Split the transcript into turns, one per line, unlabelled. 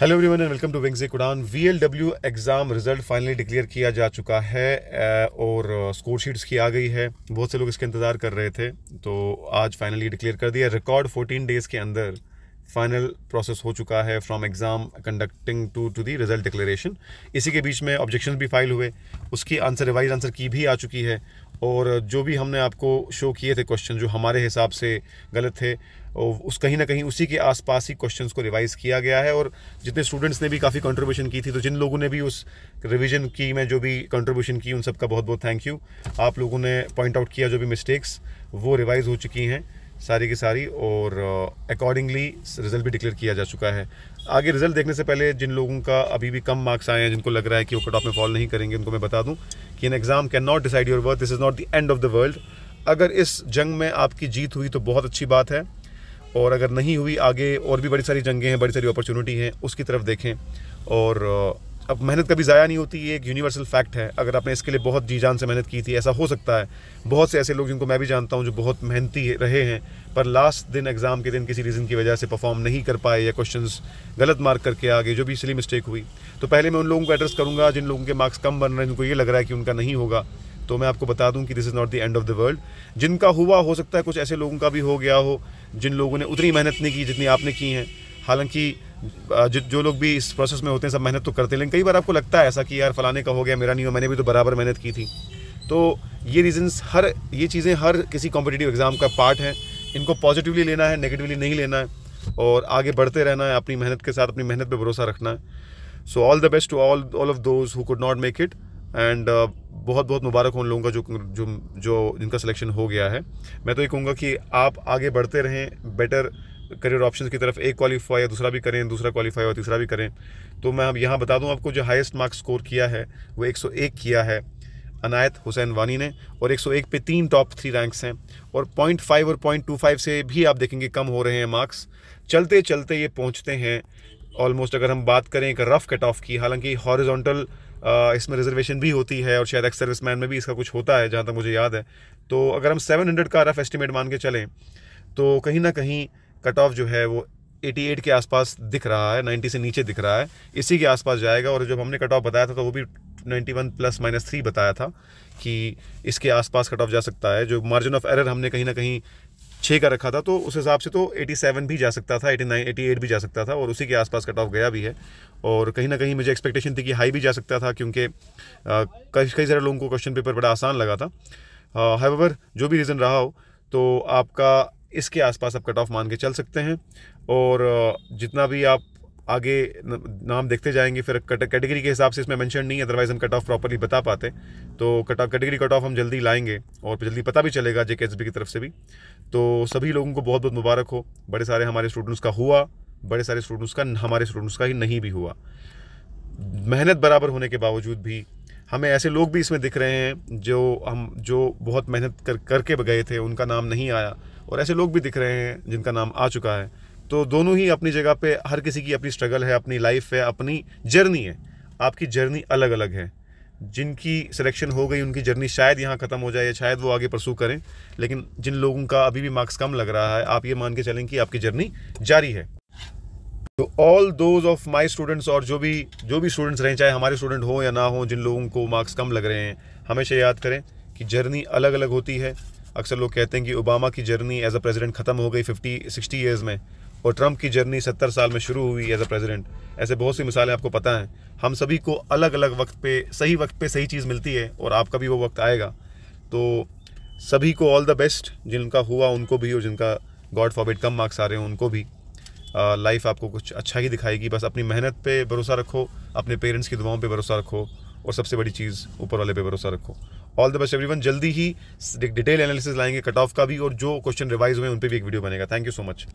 hello everyone and welcome to wings कुड़ान VLW exam result finally declare किया जा चुका है और स्कोर शीट्स की आ गई है बहुत से लोग इसके इंतज़ार कर रहे थे तो आज फाइनली डिक्लेयर कर दिया रिकॉर्ड 14 डेज़ के अंदर फाइनल प्रोसेस हो चुका है from exam conducting to to the result declaration इसी के बीच में ऑब्जेक्शन भी फाइल हुए उसकी आंसर रिवाइज आंसर की भी आ चुकी है और जो भी हमने आपको शो किए थे क्वेश्चन जो हमारे हिसाब से गलत थे उस कहीं ना कहीं उसी के आसपास ही क्वेश्चंस को रिवाइज़ किया गया है और जितने स्टूडेंट्स ने भी काफ़ी कंट्रीब्यूशन की थी तो जिन लोगों ने भी उस रिवीजन की मैं जो भी कंट्रीब्यूशन की उन सबका बहुत बहुत थैंक यू आप लोगों ने पॉइंट आउट किया जो भी मिस्टेक्स वो रिवाइज़ हो चुकी हैं सारी की सारी और अकॉर्डिंगली uh, रिज़ल्ट भी डिक्लेयर किया जा चुका है आगे रिज़ल्ट देखने से पहले जिन लोगों का अभी भी कम मार्क्स आए हैं जिनको लग रहा है कि वो कट ऑफ में फॉल नहीं करेंगे उनको मैं बता दूँ कि an exam can not decide your worth this is not the end of the world अगर इस जंग में आपकी जीत हुई तो बहुत अच्छी बात है और अगर नहीं हुई आगे और भी बड़ी सारी जंगें हैं बड़ी सारी अपॉर्चुनिटी हैं उसकी तरफ देखें और अब मेहनत कभी ज़ाया नहीं होती ये एक यूनिवर्सल फैक्ट है अगर आपने इसके लिए बहुत जी जान से मेहनत की थी ऐसा हो सकता है बहुत से ऐसे लोग जिनको मैं भी जानता हूँ जो बहुत मेहनती रहे हैं पर लास्ट दिन एग्ज़ाम के दिन किसी रीज़न की वजह से परफॉर्म नहीं कर पाए या क्वेश्चन गलत मार्क करके आ गए जो भी इसलिए मिस्टेक हुई तो पहले मैं उन लोगों को एड्रेस करूँगा जिन लोगों के मार्क्स कम बन रहे हैं जिनको ये लग रहा है कि उनका नहीं होगा तो मैं आपको बता दूं कि this is not the end of the world जिनका हुआ हो सकता है कुछ ऐसे लोगों का भी हो गया हो जिन लोगों ने उतनी मेहनत नहीं की जितनी आपने की हैं हालांकि जो जो लोग भी इस प्रोसेस में होते हैं सब मेहनत तो करते हैं लेकिन कई बार आपको लगता है ऐसा कि यार फलाने का हो गया मेरा नहीं हो मैंने भी तो बराबर मेहनत की थी तो ये रीजंस हर ये चीज़ें हर किसी कॉम्पिटिटिव एग्ज़ाम का पार्ट है इनको पॉजिटिवली लेना है नेगेटिवली नहीं लेना है और आगे बढ़ते रहना है अपनी मेहनत के साथ अपनी मेहनत पर भरोसा रखना है so all the best to all all of those who could not make it and बहुत बहुत मुबारक हो उन लोगों का जो जो जो जिनका सिलेक्शन हो गया है मैं तो ये कहूँगा कि आप आगे बढ़ते रहें बेटर करियर ऑप्शन की तरफ एक क्वालीफाई या दूसरा भी करें दूसरा क्वालीफाई और तीसरा भी करें तो मैं अब यहाँ बता दूँ आपको जो हाइस्ट मार्क्स स्कोर किया है वो 101 किया है अनायत हुसैन वानी ने और 101 पे तीन टॉप थ्री रैंक्स हैं और पॉइंट फाइव और पॉइंट टू फाइव से भी आप देखेंगे कम हो रहे हैं मार्क्स चलते चलते ये पहुँचते हैं ऑलमोस्ट अगर हम बात करें एक रफ़ कट ऑफ की हालांकि हॉरिजॉन्टल इसमें रिजर्वेशन भी होती है और शायद एक्स सर्विस मैन में भी इसका कुछ होता है जहाँ तक मुझे याद है तो अगर हम 700 का रफ़ एस्टिमेट मान के चलें तो कहीं ना कहीं कट ऑफ जो है वो 88 के आसपास दिख रहा है 90 से नीचे दिख रहा है इसी के आसपास जाएगा और जब हमने कट ऑफ बताया था तो वो भी 91 प्लस माइनस थ्री बताया था कि इसके आसपास कट ऑफ जा सकता है जो मार्जिन ऑफ एरर हमने कहीं ना कहीं छः का रखा था तो उस हिसाब से तो 87 भी जा सकता था 89 88 भी जा सकता था और उसी के आसपास कट ऑफ गया भी है और कहीं ना कहीं मुझे एक्सपेक्टेशन थी कि हाई भी जा सकता था क्योंकि कई सारे लोगों को क्वेश्चन पेपर बड़ा आसान लगा था हैवर जो भी रीज़न रहा हो तो आपका इसके आसपास आप कट ऑफ मान के चल सकते हैं और जितना भी आप आगे नाम देखते जाएंगे फिर कैटेगरी के हिसाब से इसमें मेंशन नहीं है अदरवाइज हम कट ऑफ प्रॉपरली बता पाते तो cut off category cut off हम जल्दी लाएंगे और जल्दी पता भी चलेगा जे की तरफ से भी तो सभी लोगों को बहुत बहुत मुबारक हो बड़े सारे हमारे स्टूडेंट्स का हुआ बड़े सारे स्टूडेंट्स का हमारे स्टूडेंट्स का ही नहीं भी हुआ मेहनत बराबर होने के बावजूद भी हमें ऐसे लोग भी इसमें दिख रहे हैं जो हम जो बहुत मेहनत कर करके गए थे उनका नाम नहीं आया और ऐसे लोग भी दिख रहे हैं जिनका नाम आ चुका है तो दोनों ही अपनी जगह पे हर किसी की अपनी स्ट्रगल है अपनी लाइफ है अपनी जर्नी है आपकी जर्नी अलग अलग है जिनकी सिलेक्शन हो गई उनकी जर्नी शायद यहाँ ख़त्म हो जाए या शायद वो आगे परसू करें लेकिन जिन लोगों का अभी भी मार्क्स कम लग रहा है आप ये मान के चलें कि आपकी जर्नी जारी है तो all those of my students और जो भी जो भी स्टूडेंट्स रहें चाहे हमारे स्टूडेंट हों या ना हों जिन लोगों को मार्क्स कम लग रहे हैं हमेशा याद करें कि जर्नी अलग अलग होती है अक्सर लोग कहते हैं कि ओबामा की जर्नी एज अ प्रेजिडेंट ख़त्म हो गई फिफ्टी सिक्सटी ईयर्स में और ट्रंप की जर्नी सत्तर साल में शुरू हुई एज अ प्रेजिडेंट ऐसे बहुत सी मिसालें आपको पता हैं हम सभी को अलग अलग वक्त पे सही वक्त पे सही चीज़ मिलती है और आपका भी वो वक्त आएगा तो सभी को ऑल द बेस्ट जिनका हुआ उनको भी और जिनका गॉड फॉरबिड कम मार्क्स आ रहे हैं उनको भी लाइफ आपको कुछ अच्छा ही दिखाएगी बस अपनी मेहनत पे भरोसा रखो अपने पेरेंट्स की दुआओं पे भरोसा रखो और सबसे बड़ी चीज़ ऊपर वाले पे भरोसा रखो ऑल द बेस्ट एवरीवन जल्दी ही डिटेल एनालिसिस लाएंगे कट ऑफ का भी और जो क्वेश्चन रिवाइज हुए उन पर भी एक वीडियो बनेगा थैंक यू सो मच